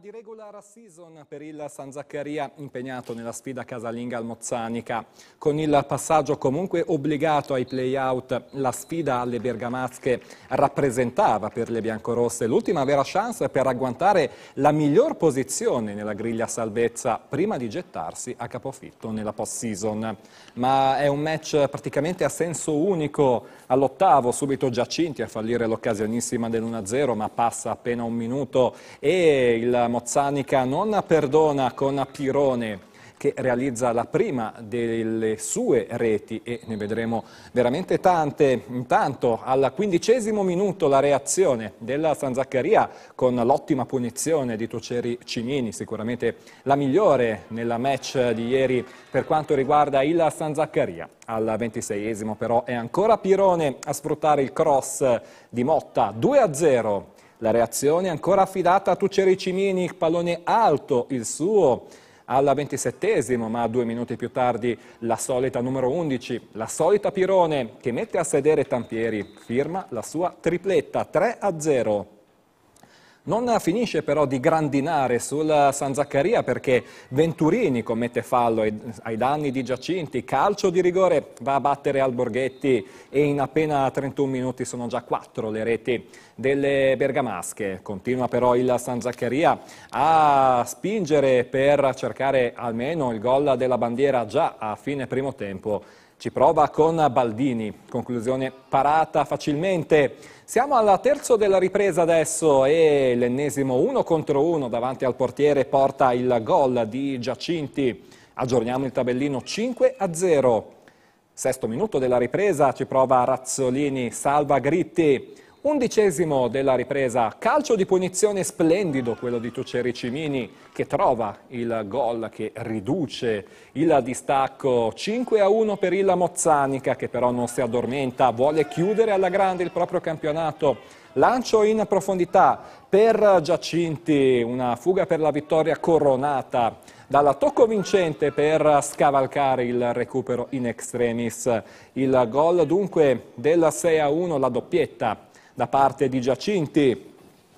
di regular season per il San Zaccaria impegnato nella sfida casalinga al Mozzanica. Con il passaggio comunque obbligato ai play-out, la sfida alle bergamasche rappresentava per le biancorosse l'ultima vera chance per agguantare la miglior posizione nella griglia salvezza prima di gettarsi a capofitto nella post-season. Ma è un match praticamente a senso unico. All'ottavo subito Giacinti a fallire l'occasionissima dell'1-0 ma passa appena un minuto e il mozzanica non perdona con Pirone che realizza la prima delle sue reti e ne vedremo veramente tante. Intanto al quindicesimo minuto la reazione della San Zaccaria con l'ottima punizione di Toceri Cinini, sicuramente la migliore nella match di ieri per quanto riguarda il San Zaccaria. Al ventiseiesimo però è ancora Pirone a sfruttare il cross di Motta 2 0 la reazione è ancora affidata a Tuceri Cimini, pallone alto il suo alla 27 ma due minuti più tardi la solita numero 11, la solita Pirone che mette a sedere Tampieri, firma la sua tripletta 3 a 0. Non finisce però di grandinare sul San Zaccaria perché Venturini commette fallo ai, ai danni di Giacinti, calcio di rigore va a battere al Borghetti e in appena 31 minuti sono già 4 le reti delle bergamasche. Continua però il San Zaccaria a spingere per cercare almeno il gol della bandiera già a fine primo tempo ci prova con Baldini, conclusione parata facilmente. Siamo alla terza della ripresa adesso e l'ennesimo uno contro uno davanti al portiere porta il gol di Giacinti. Aggiorniamo il tabellino 5 a 0. Sesto minuto della ripresa, ci prova Razzolini, salva Gritti. Undicesimo della ripresa, calcio di punizione splendido quello di Tuceri Cimini che trova il gol che riduce il distacco 5 a 1 per il Mozzanica che però non si addormenta, vuole chiudere alla grande il proprio campionato. Lancio in profondità per Giacinti, una fuga per la vittoria coronata dalla tocco vincente per scavalcare il recupero in extremis. Il gol dunque del 6 a 1, la doppietta da parte di Giacinti.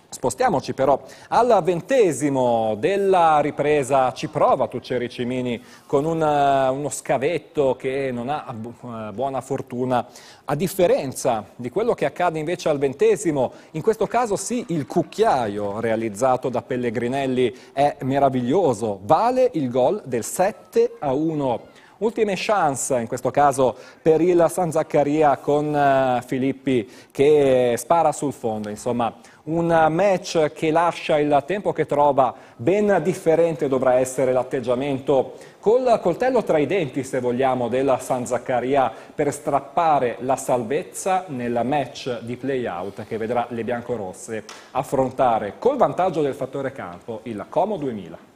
Spostiamoci però al ventesimo della ripresa, ci prova Tucceri Cimini con una, eh, uno scavetto che non ha eh, buona fortuna, a differenza di quello che accade invece al ventesimo, in questo caso sì il cucchiaio realizzato da Pellegrinelli è meraviglioso, vale il gol del 7 a 1. Ultime chance in questo caso per il San Zaccaria con eh, Filippi che spara sul fondo, insomma un match che lascia il tempo che trova, ben differente dovrà essere l'atteggiamento col coltello tra i denti, se vogliamo, della San Zaccaria per strappare la salvezza nel match di playout che vedrà le biancorosse affrontare col vantaggio del fattore campo il Como 2000.